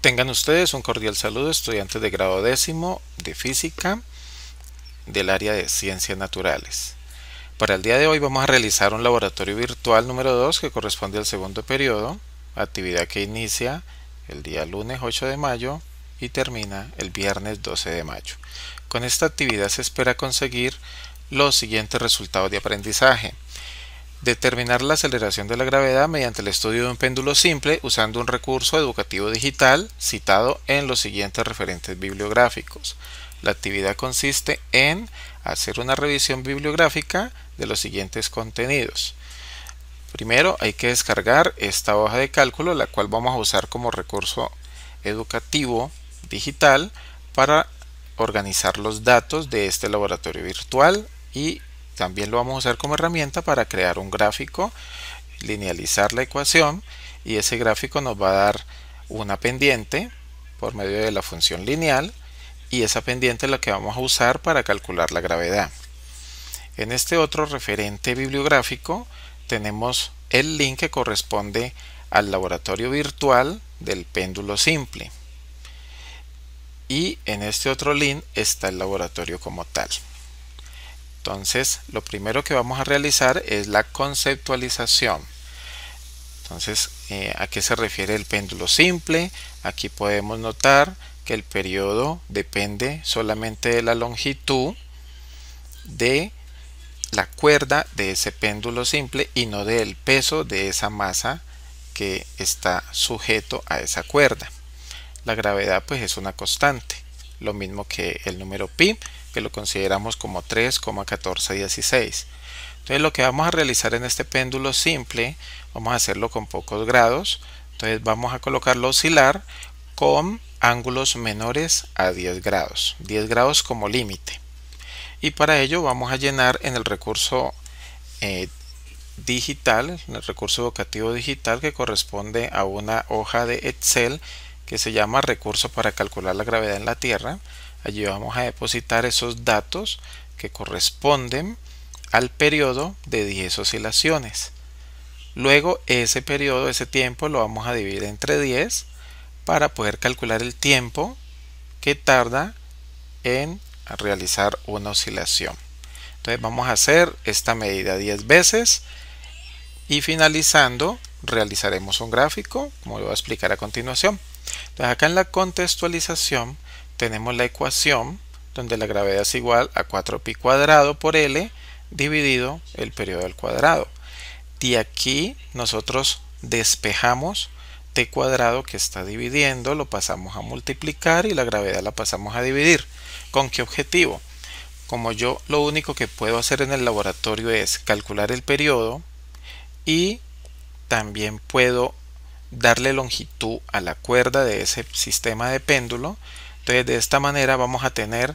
Tengan ustedes un cordial saludo estudiantes de grado décimo de física del área de ciencias naturales. Para el día de hoy vamos a realizar un laboratorio virtual número 2 que corresponde al segundo periodo, actividad que inicia el día lunes 8 de mayo y termina el viernes 12 de mayo. Con esta actividad se espera conseguir los siguientes resultados de aprendizaje. Determinar la aceleración de la gravedad mediante el estudio de un péndulo simple usando un recurso educativo digital citado en los siguientes referentes bibliográficos. La actividad consiste en hacer una revisión bibliográfica de los siguientes contenidos. Primero hay que descargar esta hoja de cálculo, la cual vamos a usar como recurso educativo digital para organizar los datos de este laboratorio virtual y también lo vamos a usar como herramienta para crear un gráfico, linealizar la ecuación y ese gráfico nos va a dar una pendiente por medio de la función lineal y esa pendiente es la que vamos a usar para calcular la gravedad. En este otro referente bibliográfico tenemos el link que corresponde al laboratorio virtual del péndulo simple y en este otro link está el laboratorio como tal. Entonces, lo primero que vamos a realizar es la conceptualización. Entonces, eh, ¿a qué se refiere el péndulo simple? Aquí podemos notar que el periodo depende solamente de la longitud de la cuerda de ese péndulo simple y no del peso de esa masa que está sujeto a esa cuerda. La gravedad pues es una constante, lo mismo que el número pi, lo consideramos como 3,1416. Entonces lo que vamos a realizar en este péndulo simple, vamos a hacerlo con pocos grados. Entonces vamos a colocarlo oscilar con ángulos menores a 10 grados. 10 grados como límite. Y para ello vamos a llenar en el recurso eh, digital, en el recurso educativo digital que corresponde a una hoja de Excel que se llama recurso para calcular la gravedad en la Tierra. Allí vamos a depositar esos datos que corresponden al periodo de 10 oscilaciones. Luego ese periodo, ese tiempo lo vamos a dividir entre 10 para poder calcular el tiempo que tarda en realizar una oscilación. Entonces vamos a hacer esta medida 10 veces y finalizando realizaremos un gráfico como lo voy a explicar a continuación. Entonces acá en la contextualización tenemos la ecuación donde la gravedad es igual a 4pi cuadrado por L dividido el periodo al cuadrado. De aquí nosotros despejamos T cuadrado que está dividiendo, lo pasamos a multiplicar y la gravedad la pasamos a dividir. ¿Con qué objetivo? Como yo lo único que puedo hacer en el laboratorio es calcular el periodo y también puedo darle longitud a la cuerda de ese sistema de péndulo, entonces de esta manera vamos a tener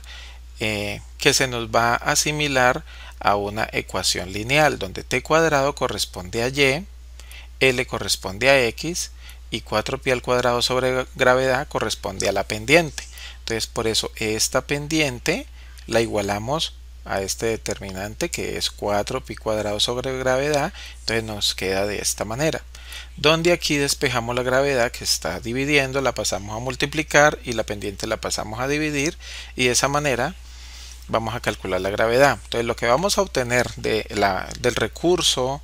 eh, que se nos va a asimilar a una ecuación lineal donde t cuadrado corresponde a y, l corresponde a x y 4 pi al cuadrado sobre gravedad corresponde a la pendiente. Entonces por eso esta pendiente la igualamos a este determinante que es 4 pi cuadrado sobre gravedad, entonces nos queda de esta manera donde aquí despejamos la gravedad que está dividiendo, la pasamos a multiplicar y la pendiente la pasamos a dividir y de esa manera vamos a calcular la gravedad. Entonces lo que vamos a obtener del recurso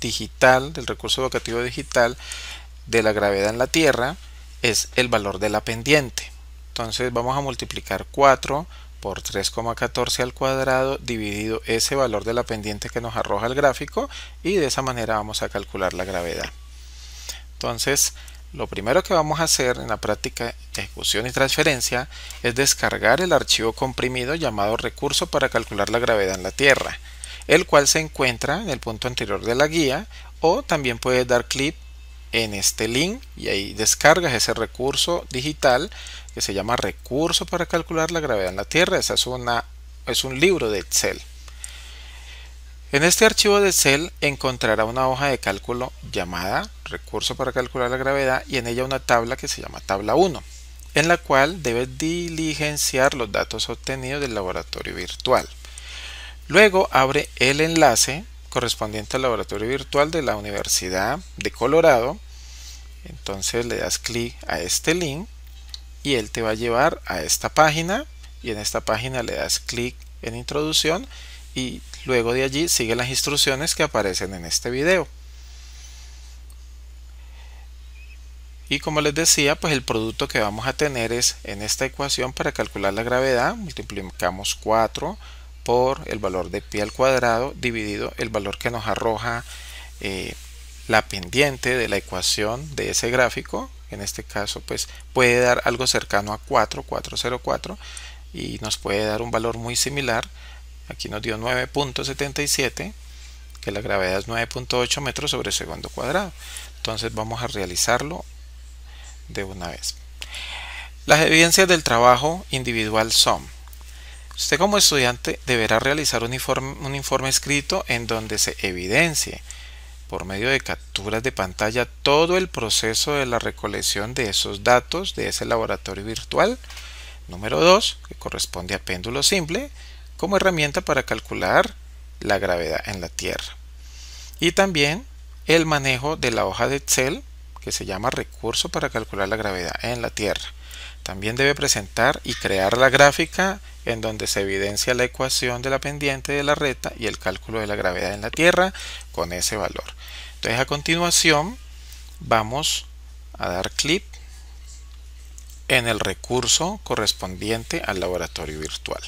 digital, del recurso educativo digital de la gravedad en la Tierra es el valor de la pendiente. Entonces vamos a multiplicar 4 por 3,14 al cuadrado dividido ese valor de la pendiente que nos arroja el gráfico y de esa manera vamos a calcular la gravedad. Entonces, lo primero que vamos a hacer en la práctica de ejecución y transferencia es descargar el archivo comprimido llamado recurso para calcular la gravedad en la Tierra, el cual se encuentra en el punto anterior de la guía o también puedes dar clic en este link y ahí descargas ese recurso digital que se llama recurso para calcular la gravedad en la Tierra. Esa es, una, es un libro de Excel. En este archivo de Excel encontrará una hoja de cálculo llamada recurso para calcular la gravedad y en ella una tabla que se llama tabla 1 en la cual debes diligenciar los datos obtenidos del laboratorio virtual. Luego abre el enlace correspondiente al laboratorio virtual de la Universidad de Colorado. Entonces le das clic a este link y él te va a llevar a esta página y en esta página le das clic en introducción y luego de allí sigue las instrucciones que aparecen en este video. Y como les decía, pues el producto que vamos a tener es en esta ecuación para calcular la gravedad, multiplicamos 4 por el valor de pi al cuadrado dividido el valor que nos arroja eh, la pendiente de la ecuación de ese gráfico en este caso pues puede dar algo cercano a 4 404 y nos puede dar un valor muy similar aquí nos dio 9.77 que la gravedad es 9.8 metros sobre segundo cuadrado entonces vamos a realizarlo de una vez las evidencias del trabajo individual son Usted como estudiante deberá realizar un informe, escrito en donde se evidencie por medio de capturas de pantalla todo el proceso de la recolección de esos datos de ese laboratorio virtual. Número 2, que corresponde a péndulo simple, como herramienta para calcular la gravedad en la Tierra. Y también el manejo de la hoja de Excel, que se llama recurso para calcular la gravedad en la Tierra. También debe presentar y crear la gráfica en donde se evidencia la ecuación de la pendiente de la recta y el cálculo de la gravedad en la Tierra con ese valor. Entonces a continuación vamos a dar clic en el recurso correspondiente al laboratorio virtual.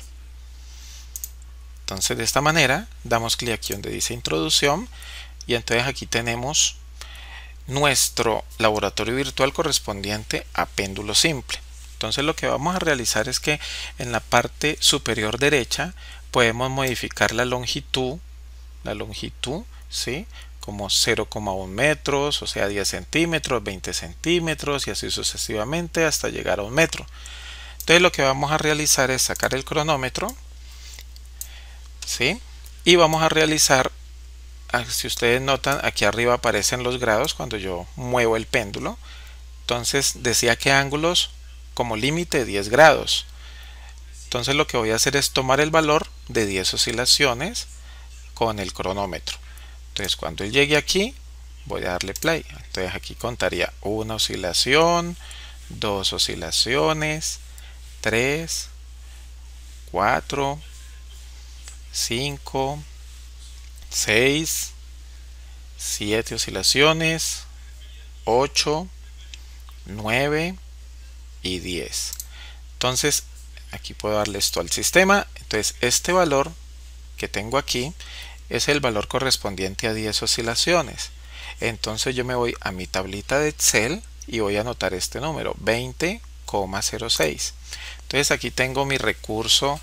Entonces de esta manera damos clic aquí donde dice introducción y entonces aquí tenemos nuestro laboratorio virtual correspondiente a péndulo simple. Entonces lo que vamos a realizar es que en la parte superior derecha podemos modificar la longitud, la longitud, ¿sí? como 0,1 metros, o sea 10 centímetros, 20 centímetros y así sucesivamente hasta llegar a un metro. Entonces lo que vamos a realizar es sacar el cronómetro ¿sí? y vamos a realizar, si ustedes notan, aquí arriba aparecen los grados cuando yo muevo el péndulo. Entonces decía que ángulos como límite 10 grados. Entonces lo que voy a hacer es tomar el valor de 10 oscilaciones con el cronómetro. Entonces cuando él llegue aquí, voy a darle play. Entonces aquí contaría una oscilación, dos oscilaciones, 3, 4, 5, 6, 7 oscilaciones, 8, 9, y 10. Entonces, aquí puedo darle esto al sistema. Entonces, este valor que tengo aquí es el valor correspondiente a 10 oscilaciones. Entonces yo me voy a mi tablita de Excel y voy a anotar este número, 20,06. Entonces aquí tengo mi recurso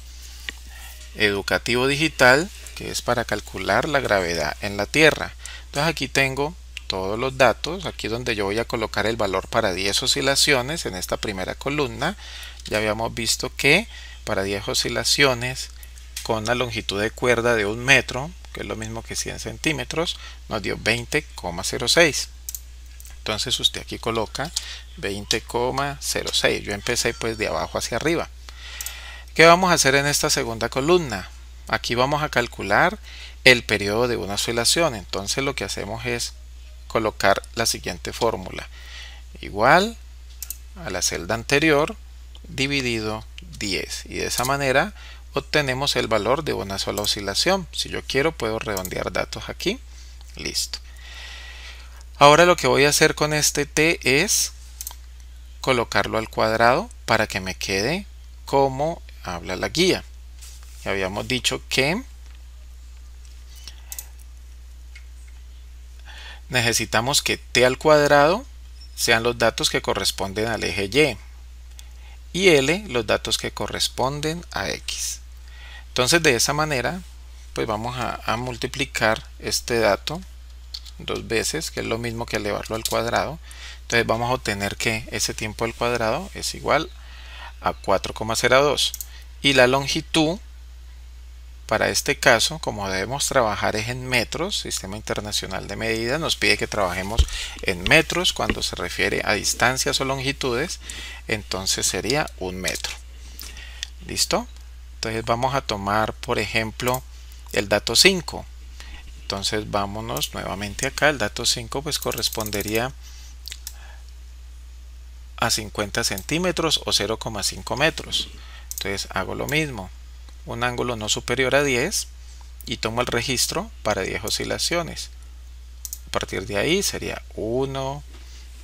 educativo digital, que es para calcular la gravedad en la Tierra. Entonces aquí tengo todos los datos. Aquí donde yo voy a colocar el valor para 10 oscilaciones en esta primera columna. Ya habíamos visto que para 10 oscilaciones con la longitud de cuerda de un metro, que es lo mismo que 100 centímetros, nos dio 20,06. Entonces usted aquí coloca 20,06. Yo empecé pues de abajo hacia arriba. ¿Qué vamos a hacer en esta segunda columna? Aquí vamos a calcular el periodo de una oscilación. Entonces lo que hacemos es colocar la siguiente fórmula. Igual a la celda anterior dividido 10. Y de esa manera obtenemos el valor de una sola oscilación. Si yo quiero puedo redondear datos aquí. Listo. Ahora lo que voy a hacer con este t es colocarlo al cuadrado para que me quede como habla la guía. Ya habíamos dicho que necesitamos que t al cuadrado sean los datos que corresponden al eje y y l los datos que corresponden a x. Entonces de esa manera pues vamos a, a multiplicar este dato dos veces, que es lo mismo que elevarlo al cuadrado. Entonces vamos a obtener que ese tiempo al cuadrado es igual a 4,02 y la longitud para este caso, como debemos trabajar es en metros, Sistema Internacional de Medidas nos pide que trabajemos en metros cuando se refiere a distancias o longitudes, entonces sería un metro. ¿Listo? Entonces vamos a tomar, por ejemplo, el dato 5. Entonces vámonos nuevamente acá, el dato 5 pues correspondería a 50 centímetros o 0,5 metros. Entonces hago lo mismo un ángulo no superior a 10 y tomo el registro para 10 oscilaciones. A partir de ahí sería 1,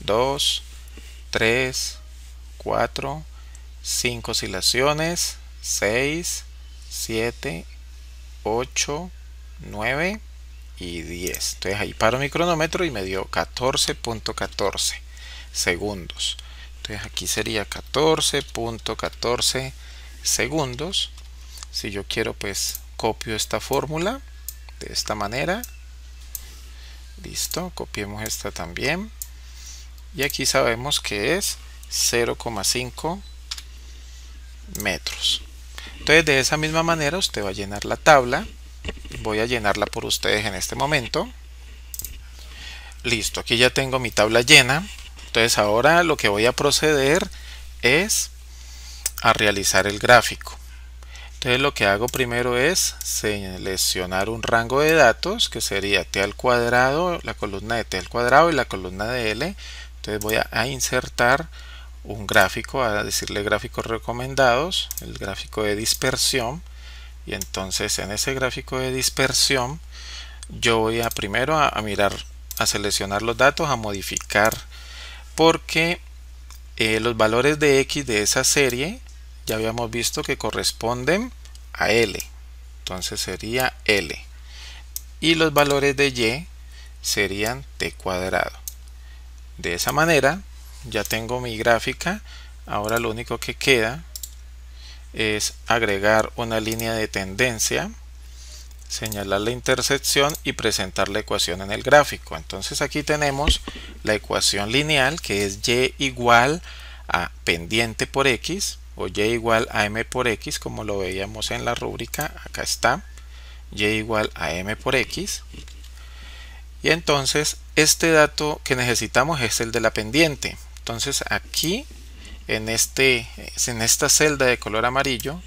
2, 3, 4, 5 oscilaciones, 6, 7, 8, 9 y 10. Entonces ahí paro mi cronómetro y me dio 14.14 segundos. Entonces aquí sería 14.14 segundos si yo quiero pues copio esta fórmula de esta manera listo copiemos esta también y aquí sabemos que es 0,5 metros entonces de esa misma manera usted va a llenar la tabla voy a llenarla por ustedes en este momento listo aquí ya tengo mi tabla llena entonces ahora lo que voy a proceder es a realizar el gráfico entonces lo que hago primero es seleccionar un rango de datos que sería t al cuadrado, la columna de t al cuadrado y la columna de l. Entonces voy a, insertar un gráfico, a decirle gráficos recomendados, el gráfico de dispersión. Y entonces en ese gráfico de dispersión yo voy a primero a, mirar, a seleccionar los datos, a modificar, porque eh, los valores de x de esa serie ya habíamos visto que corresponden a L. Entonces sería L. Y los valores de Y serían T cuadrado. De esa manera ya tengo mi gráfica. Ahora lo único que queda es agregar una línea de tendencia, señalar la intersección y presentar la ecuación en el gráfico. Entonces aquí tenemos la ecuación lineal que es y igual a pendiente por x o y igual a m por x como lo veíamos en la rúbrica acá está y igual a m por x y entonces este dato que necesitamos es el de la pendiente entonces aquí en, este, en esta celda de color amarillo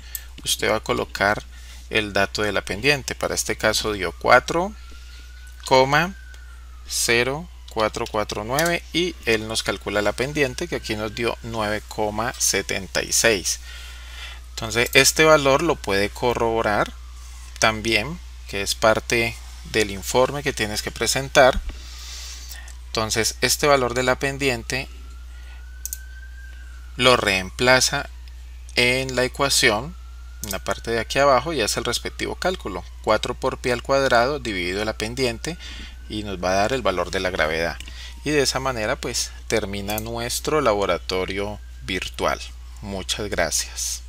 usted va a colocar el dato de la pendiente para este caso dio 4,0 449 y él nos calcula la pendiente que aquí nos dio 9,76 entonces este valor lo puede corroborar también que es parte del informe que tienes que presentar entonces este valor de la pendiente lo reemplaza en la ecuación en la parte de aquí abajo y hace el respectivo cálculo 4 por pi al cuadrado dividido la pendiente y nos va a dar el valor de la gravedad y de esa manera pues termina nuestro laboratorio virtual muchas gracias